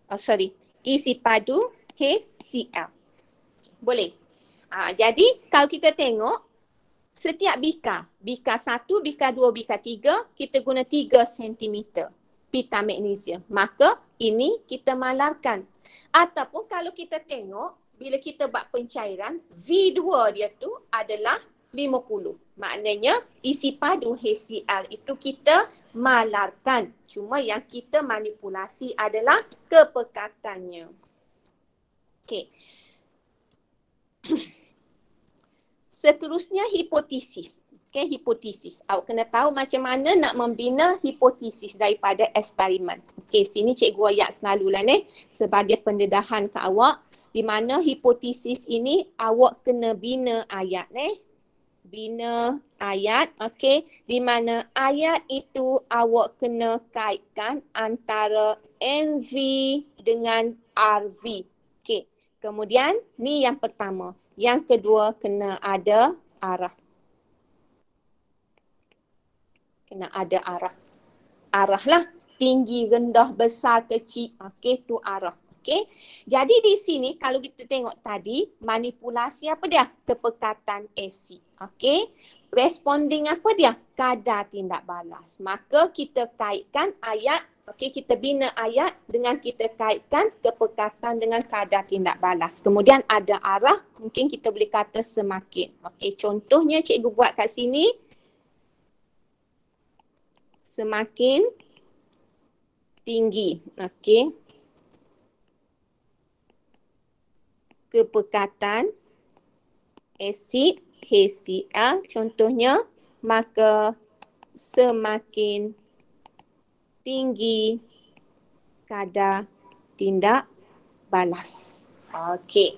oh sorry, isi padu HCl. Boleh. Ha, jadi kalau kita tengok setiap bika, bika satu bika dua bika tiga kita guna tiga sentimeter pita magnesium. Maka ini kita malarkan. Ataupun kalau kita tengok bila kita buat pencairan V2 dia tu adalah 50. Maknanya isi padu HCl itu kita malarkan. Cuma yang kita manipulasi adalah kepekatannya. Okey. Seterusnya hipotesis. Okey, hipotesis. Awak kena tahu macam mana nak membina hipotesis daripada eksperimen. Okey, sini cikgu ayat selalulah ni sebagai pendedahan ke awak di mana hipotesis ini awak kena bina ayat ni. Eh? Bina ayat, okey. Di mana ayat itu awak kena kaitkan antara NV dengan RV. Okey. Kemudian ni yang pertama. Yang kedua kena ada arah. Kena ada arah. Arah lah. Tinggi, rendah, besar, kecil. Okey, tu arah. Okay. Jadi di sini kalau kita tengok tadi manipulasi apa dia? Kepekatan asid. Okay. Responding apa dia? Kadar tindak balas. Maka kita kaitkan ayat Okey, kita bina ayat dengan kita kaitkan kepekatan dengan kadar tindak balas. Kemudian ada arah, mungkin kita boleh kata semakin. Okey, contohnya cikgu buat kat sini. Semakin tinggi. Okey, kepekatan asid HCl contohnya maka semakin tinggi kadar tindak balas. Okey.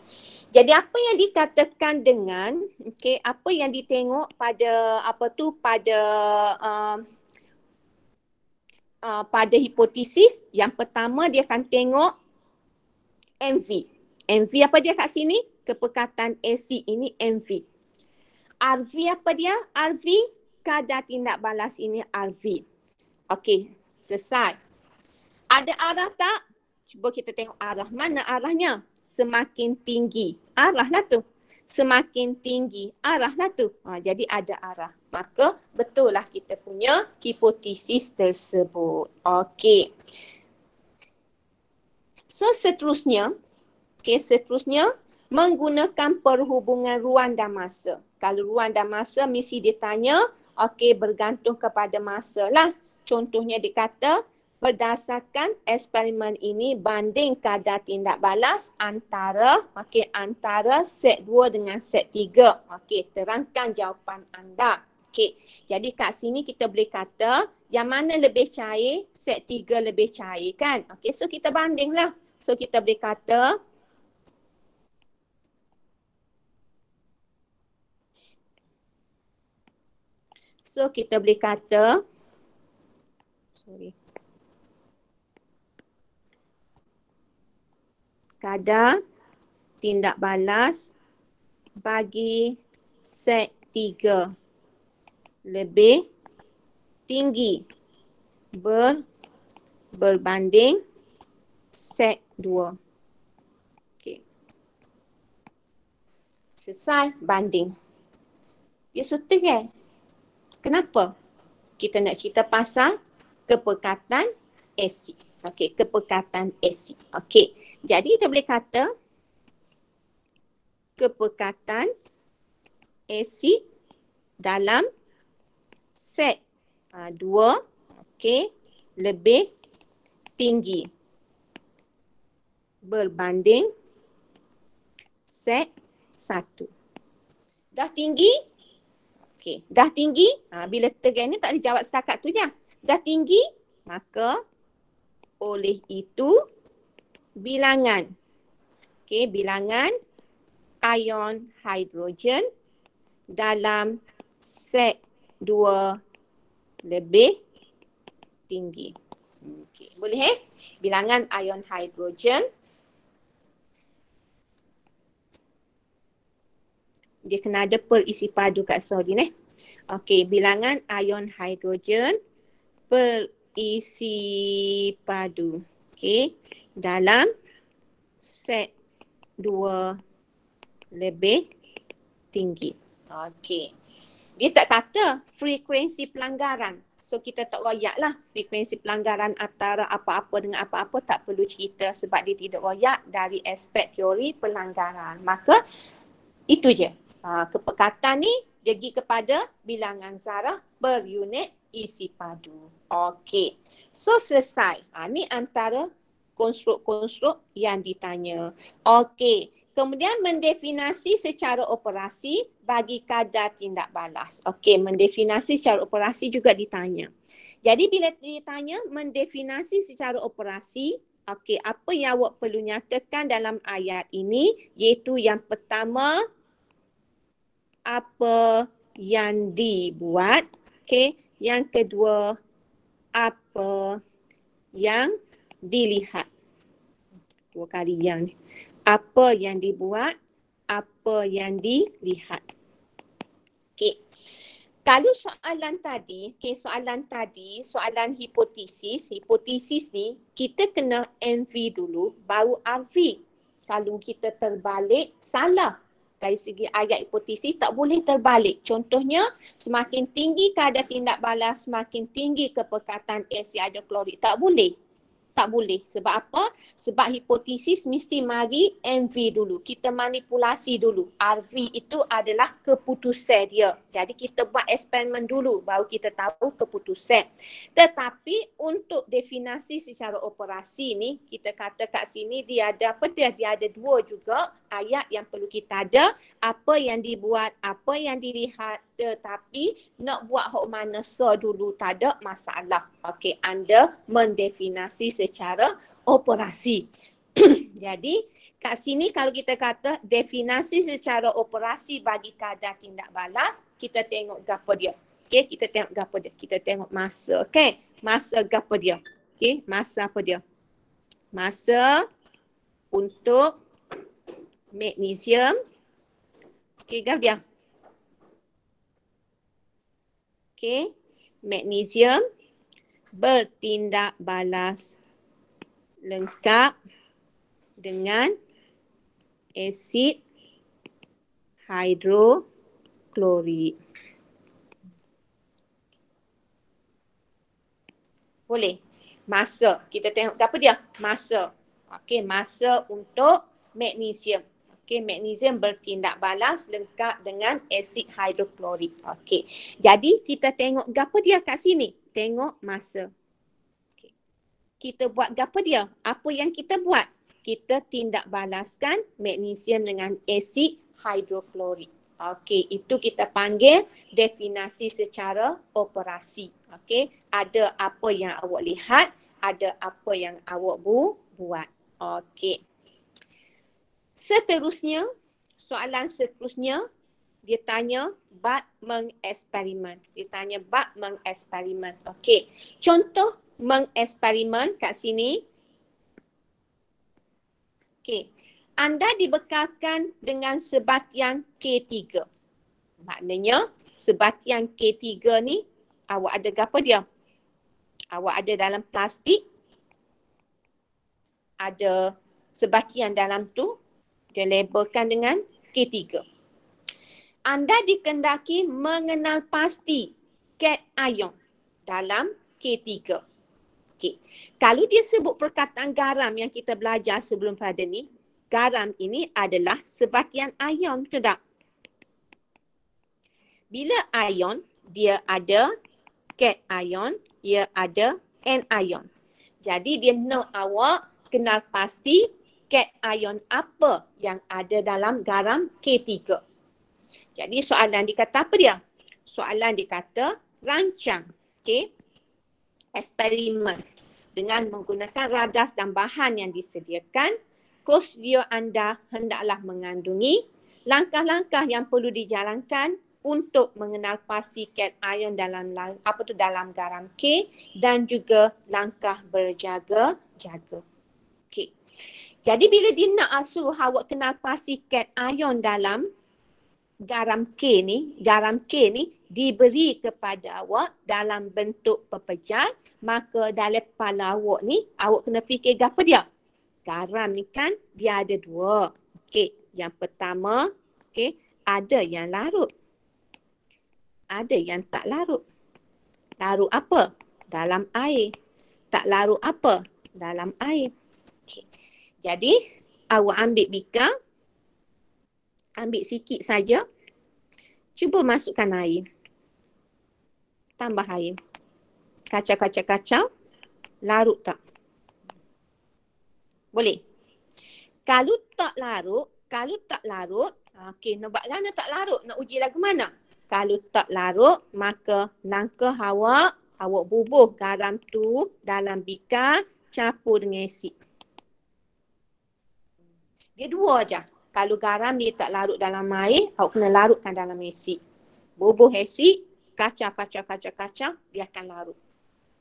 Jadi apa yang dikatakan dengan okey apa yang ditengok pada apa tu pada uh, uh, pada hipotesis yang pertama dia akan tengok MV MV apa dia kat sini? Kepekatan AC ini MV. RV apa dia? RV kadar tindak balas ini RV. Okey, selesai. Ada arah tak? Cuba kita tengok arah mana arahnya. Semakin tinggi. Arahlah tu. Semakin tinggi. Arahlah tu. Ha, jadi ada arah. Maka betul lah kita punya hipotesis tersebut. Okey. So seterusnya, Okey, seterusnya menggunakan perhubungan ruang dan masa. Kalau ruang dan masa mesti dia tanya, okey bergantung kepada masa lah. Contohnya dia kata berdasarkan eksperimen ini banding kadar tindak balas antara okey antara set 2 dengan set 3. Okey, terangkan jawapan anda. Okey. Jadi kat sini kita boleh kata yang mana lebih cair, set 3 lebih cair kan? Okey, so kita bandinglah. So kita boleh kata So kita boleh kata sorry. kadar tindak balas bagi set 3 lebih tinggi ber berbanding set 2. Okey. Selesai banding. Ya suka Eh? Kenapa? Kita nak cerita pasal kepekatan asid. Okey, kepekatan asid. Okey. Jadi kita boleh kata kepekatan asid dalam set uh, ah, dua okey lebih tinggi berbanding set satu. Dah tinggi, Okey. Dah tinggi, ha, bila tegak ni tak boleh jawab setakat tu je. Dah tinggi, maka oleh itu bilangan. Okey, bilangan ion hidrogen dalam set dua lebih tinggi. Okey, boleh eh? Bilangan ion hidrogen dia kena ada per isi padu kat sodium eh. Okey, bilangan ion hidrogen per isi padu. Okey, dalam set dua lebih tinggi. Okey. Dia tak kata frekuensi pelanggaran. So kita tak royak lah frekuensi pelanggaran antara apa-apa dengan apa-apa tak perlu cerita sebab dia tidak royak dari aspek teori pelanggaran. Maka itu je. Ha, kepekatan ni dia pergi kepada bilangan sarah per unit isi padu. Okey. So selesai. Ha, ni antara konstruk-konstruk yang ditanya. Okey. Kemudian mendefinasi secara operasi bagi kadar tindak balas. Okey, mendefinasi secara operasi juga ditanya. Jadi bila ditanya mendefinasi secara operasi, okey, apa yang awak perlu nyatakan dalam ayat ini iaitu yang pertama apa yang dibuat. Okey, yang kedua apa yang dilihat. Dua kali yang ni. Apa yang dibuat, apa yang dilihat. Kalau soalan tadi, okay, soalan tadi, soalan hipotesis, hipotesis ni kita kena MV dulu baru RV. Kalau kita terbalik salah, dari segi ayat hipotesi tak boleh terbalik. Contohnya, semakin tinggi kadar tindak balas, semakin tinggi kepekatan asid eh, ada Tak boleh tak boleh. Sebab apa? Sebab hipotesis mesti mari MV dulu. Kita manipulasi dulu. RV itu adalah keputusan dia. Jadi kita buat experiment dulu baru kita tahu keputusan. Tetapi untuk definasi secara operasi ni, kita kata kat sini dia ada apa dia? Dia ada dua juga ayat yang perlu kita ada. Apa yang dibuat, apa yang dilihat, ada tapi nak buat hok mana so dulu tak ada masalah. Okey, anda mendefinasi secara operasi. Jadi kat sini kalau kita kata definasi secara operasi bagi kadar tindak balas, kita tengok gapo dia. Okey, kita tengok gapo dia. Kita tengok masa, okey. Masa gapo dia. Okey, masa apa dia? Masa untuk magnesium. Okey, gap dia. Okey. Magnesium bertindak balas lengkap dengan asid hidroklorik. Boleh. Masa. Kita tengok apa dia? Masa. Okey, masa untuk magnesium okey magnesium bertindak balas lengkap dengan asid hidroklorik okey jadi kita tengok apa dia kat sini tengok masa okay. kita buat apa dia apa yang kita buat kita tindak balaskan magnesium dengan asid hidroklorik okey itu kita panggil definasi secara operasi okey ada apa yang awak lihat ada apa yang awak bu buat okey Seterusnya, soalan seterusnya dia tanya bab mengeksperimen. Dia tanya bab mengeksperimen. Okey. Contoh mengeksperimen kat sini. Okey. Anda dibekalkan dengan sebatian K3. Maknanya sebatian K3 ni awak ada apa dia? Awak ada dalam plastik. Ada sebatian dalam tu dia labelkan dengan K3. Anda dikendaki mengenal pasti cat ion dalam K3. Okay. Kalau dia sebut perkataan garam yang kita belajar sebelum pada ni, garam ini adalah sebatian ion, betul tak? Bila ion, dia ada cat ion, dia ada n ion. Jadi dia nak awak kenal pasti kation apa yang ada dalam garam K3. Jadi soalan dikata apa dia? Soalan dikata rancang. Okay. Eksperimen dengan menggunakan radas dan bahan yang disediakan, klosidio anda hendaklah mengandungi langkah-langkah yang perlu dijalankan untuk mengenal pasti kation dalam apa tu dalam garam K dan juga langkah berjaga-jaga. Okay. Jadi bila dia nak ah, suruh awak kenal pasikan ion dalam garam K ni, garam K ni diberi kepada awak dalam bentuk pepejal, maka dalam kepala awak ni, awak kena fikir apa dia? Garam ni kan dia ada dua. Okey, yang pertama, okey, ada yang larut. Ada yang tak larut. Larut apa? Dalam air. Tak larut apa? Dalam air. Okey. Jadi awak ambil bika, ambil sikit saja. Cuba masukkan air. Tambah air. Kacau-kacau-kacau. Larut tak? Boleh? Kalau tak larut, kalau tak larut, okey, nak buat mana tak larut? Nak uji lagu mana? Kalau tak larut, maka langkah awak, awak bubuh garam tu dalam bika, campur dengan sikit. Dia dua aja. Kalau garam dia tak larut dalam air, awak kena larutkan dalam esik. Bubuh esik, kacang, kacang, kacang, kacang, dia akan larut.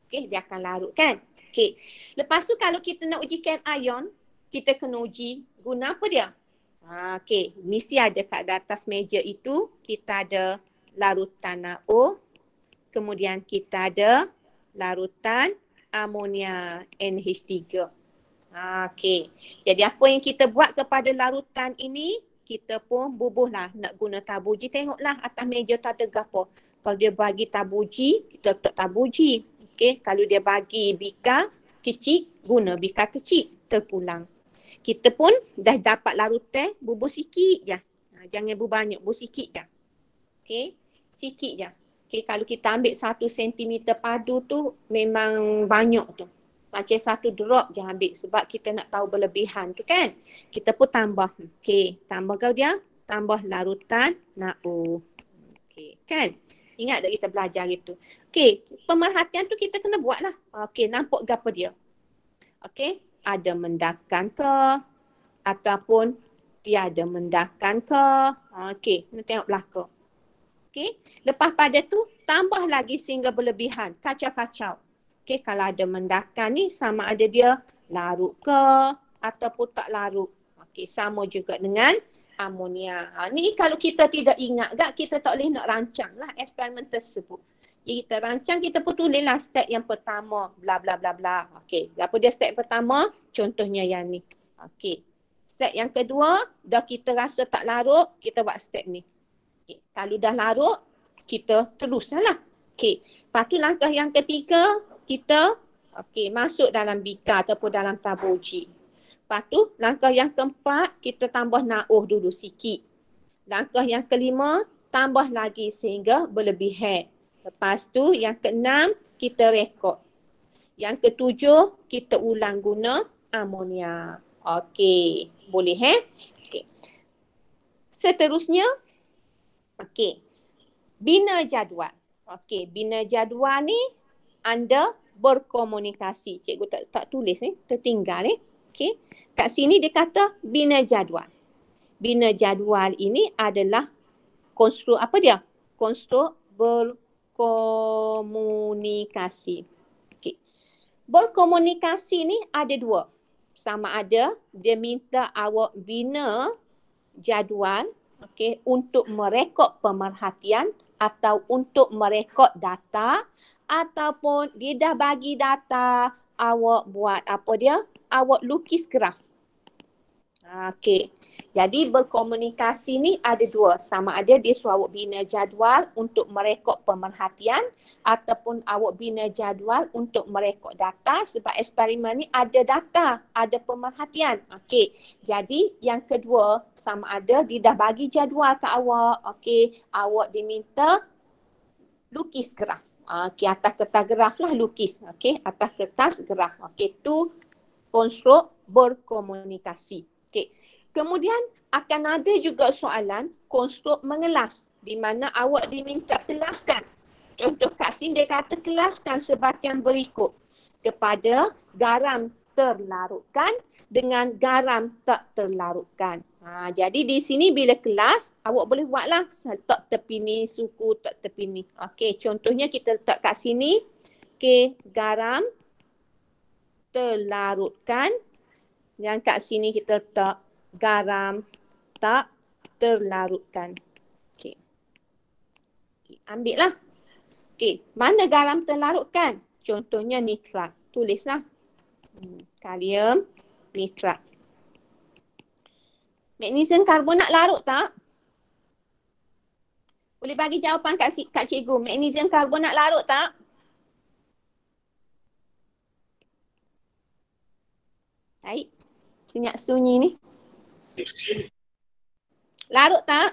Okey, dia akan larut kan? Okey. Lepas tu kalau kita nak ujikan ion, kita kena uji guna apa dia? Ha, Okey, mesti ada kat atas meja itu, kita ada larutan NaO, Kemudian kita ada larutan amonia NH3. Ah, okay, Jadi apa yang kita buat kepada larutan ini, kita pun bubuhlah nak guna tabuji. Tengoklah atas meja tak ada gapo. Kalau dia bagi tabuji, kita letak tabuji. Okay, Kalau dia bagi bika kecil, guna bika kecil. Terpulang. Kita pun dah dapat larutan, bubuh sikit je. Ah, jangan bubuh banyak, bubuh sikit je. Okay, Sikit je. Okay, Kalau kita ambil satu sentimeter padu tu, memang banyak tu. Macam satu drop je ambil sebab kita nak tahu berlebihan tu kan. Kita pun tambah. okey Tambah kau dia. Tambah larutan na'u. okey Kan? Ingat tak kita belajar gitu. okey Pemerhatian tu kita kena buat lah. okey Nampak ke apa dia. okey Ada mendakan ke? Ataupun tiada mendakan ke? okey Kita tengok belakang. okey Lepas pada tu, tambah lagi sehingga berlebihan. Kacau-kacau okay, kalau ada mendakan ni sama ada dia larut ke ataupun tak larut. Okay, sama juga dengan amonia. Ha, ni kalau kita tidak ingat gak kita tak boleh nak rancang lah eksperimen tersebut. Jadi kita rancang, kita pun tulis lah step yang pertama, bla bla bla bla. Okey, apa dia step pertama? Contohnya yang ni. Okey, step yang kedua, dah kita rasa tak larut, kita buat step ni. Okay. kalau dah larut, kita teruslah lah. Okey, lepas tu langkah yang ketiga, kita okey masuk dalam bika ataupun dalam tabuji. Lepas tu langkah yang keempat kita tambah nauh dulu sikit. Langkah yang kelima tambah lagi sehingga berlebihan. Lepas tu yang keenam kita rekod. Yang ketujuh kita ulang guna amonia. Okey, boleh eh? Okey. Seterusnya okey. Bina jadual. Okey, bina jadual ni anda berkomunikasi. Cikgu tak tak tulis ni, eh? tertinggal ni. Eh? Okey. Kat sini dia kata bina jadual. Bina jadual ini adalah konstru apa dia? Konstru berkomunikasi. Okey. Berkomunikasi ni ada dua. Sama ada dia minta awak bina jadual okay, untuk merekod pemerhatian atau untuk merekod data ataupun dia dah bagi data awak buat apa dia awak lukis graf. Ah, okey. Jadi berkomunikasi ni ada dua. Sama ada dia suruh awak bina jadual untuk merekod pemerhatian ataupun awak bina jadual untuk merekod data sebab eksperimen ni ada data, ada pemerhatian. Okey. Jadi yang kedua sama ada dia dah bagi jadual ke awak. Okey. Awak diminta lukis graf. Ah, Okey. Atas kertas graf lah lukis. Okey. Atas kertas graf. Okey. Tu konstruk berkomunikasi. Okey. Kemudian akan ada juga soalan konstruk mengelas di mana awak diminta kelaskan. Contoh kasih dia kata kelaskan sebahagian berikut kepada garam terlarutkan dengan garam tak terlarutkan. Ha, jadi di sini bila kelas, awak boleh buatlah tak tepi ni, suku tak tepi ni. Okey, contohnya kita letak kat sini. Okey, garam terlarutkan. Yang kat sini kita letak garam tak terlarutkan. Okey. Okay, ambil lah. Okey, mana garam terlarutkan? Contohnya nitrat. Tulislah. Hmm, kalium nitrat. Magnesium karbonat larut tak? Boleh bagi jawapan kat, si, kat cikgu. Magnesium karbonat larut tak? Baik. Senyap sunyi ni. Larut tak?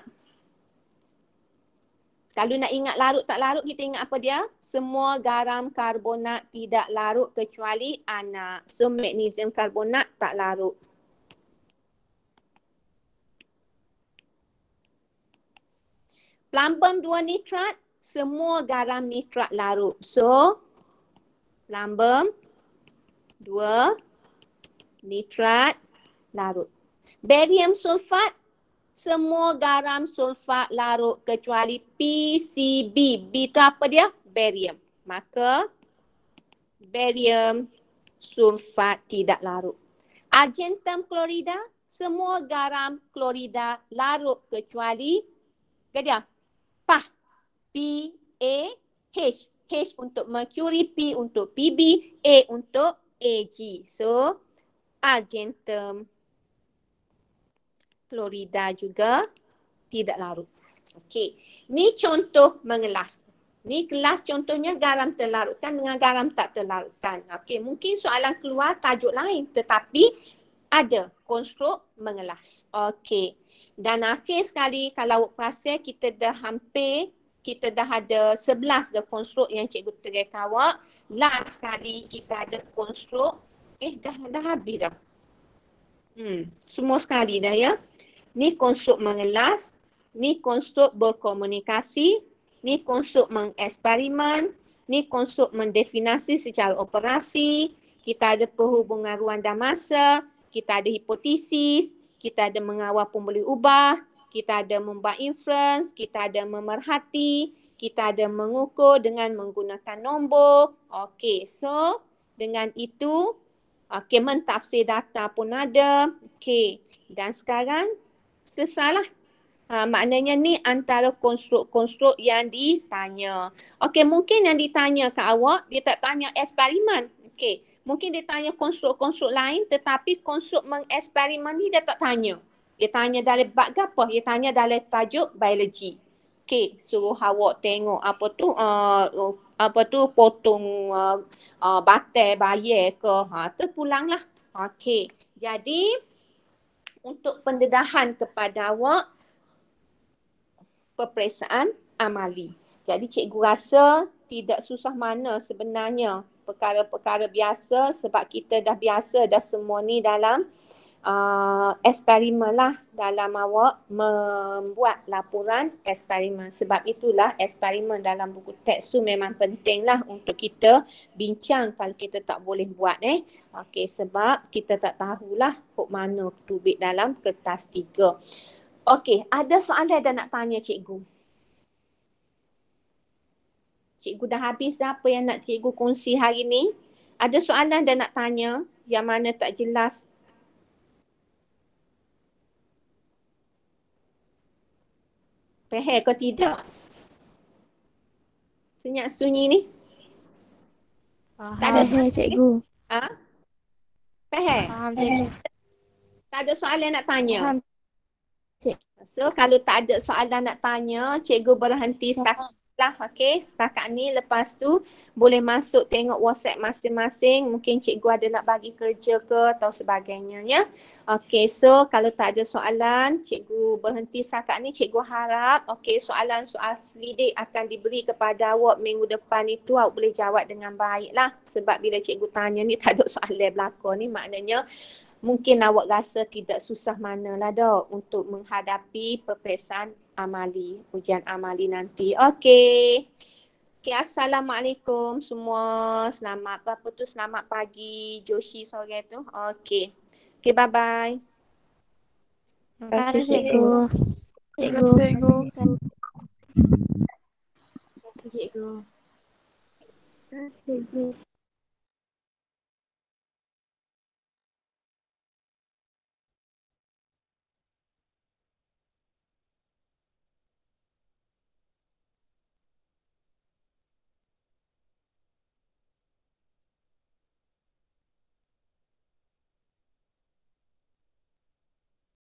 Kalau nak ingat larut tak larut, kita ingat apa dia? Semua garam karbonat tidak larut kecuali anak. So, magnesium karbonat tak larut. Lambam dua nitrat, semua garam nitrat larut. So, lambam dua nitrat larut. Barium sulfat, semua garam sulfat larut kecuali PCB. B itu apa dia? Barium. Maka barium sulfat tidak larut. Argentum klorida, semua garam klorida larut kecuali ke dia? PAH. P, A, H. H untuk mercury, P untuk PB, A untuk AG. So, argentum Florida juga tidak larut. Okey. Ni contoh mengelas. Ni kelas contohnya garam terlarutkan dengan garam tak terlarutkan. Okey, mungkin soalan keluar tajuk lain tetapi ada konstruk mengelas. Okey. Dan akhir sekali kalau pasir kita dah hampir kita dah ada sebelas dah konstruk yang cikgu terik awak. Last sekali kita ada konstruk. Eh dah dah habis dah. Hmm, semua sekali dah ya ni konsep mengelas, ni konsep berkomunikasi, ni konsep mengeksperimen, ni konsep mendefinasi secara operasi, kita ada perhubungan ruang dan masa, kita ada hipotesis, kita ada mengawal pembeli ubah, kita ada membuat inference, kita ada memerhati, kita ada mengukur dengan menggunakan nombor. Okey, so dengan itu, okey, mentafsir data pun ada. Okey, dan sekarang selesailah. Uh, ha, maknanya ni antara konstruk-konstruk yang ditanya. Okey, mungkin yang ditanya ke awak, dia tak tanya eksperimen. Okey, mungkin dia tanya konstruk-konstruk lain tetapi konstruk mengeksperimen ni dia tak tanya. Dia tanya dari bab apa? Dia tanya dari tajuk biologi. Okey, suruh awak tengok apa tu uh, apa tu potong uh, eh, uh, eh, batai bayi ke. Ha, terpulanglah. Okey, jadi untuk pendedahan kepada awak peperiksaan amali. Jadi cikgu rasa tidak susah mana sebenarnya perkara-perkara biasa sebab kita dah biasa dah semua ni dalam uh, eksperimen lah dalam awak membuat laporan eksperimen. Sebab itulah eksperimen dalam buku teks tu memang penting lah untuk kita bincang kalau kita tak boleh buat eh. Okay sebab kita tak tahulah hok mana tubik dalam kertas tiga. Okay ada soalan dan nak tanya cikgu. Cikgu dah habis dah apa yang nak cikgu kongsi hari ni. Ada soalan dan nak tanya yang mana tak jelas Seher kau tidak? Senyap sunyi ni? Tak ada soalan cikgu. Ha? Seher? Tak ada soalan nak tanya? Faham. Cik. So kalau tak ada soalan nak tanya, cikgu berhenti sakit lah okey setakat ni lepas tu boleh masuk tengok WhatsApp masing-masing mungkin cikgu ada nak bagi kerja ke atau sebagainya ya okey so kalau tak ada soalan cikgu berhenti setakat ni cikgu harap okey soalan soal selidik akan diberi kepada awak minggu depan itu awak boleh jawab dengan baik lah sebab bila cikgu tanya ni tak ada soalan belakon ni maknanya mungkin awak rasa tidak susah manalah dok untuk menghadapi peperiksaan amali, ujian amali nanti. Okey. Okay, assalamualaikum semua. Selamat apa tu selamat pagi Joshi sore tu. Okey. Okey, bye bye. Terima kasih cikgu. Terima kasih cikgu. Terima kasih cikgu.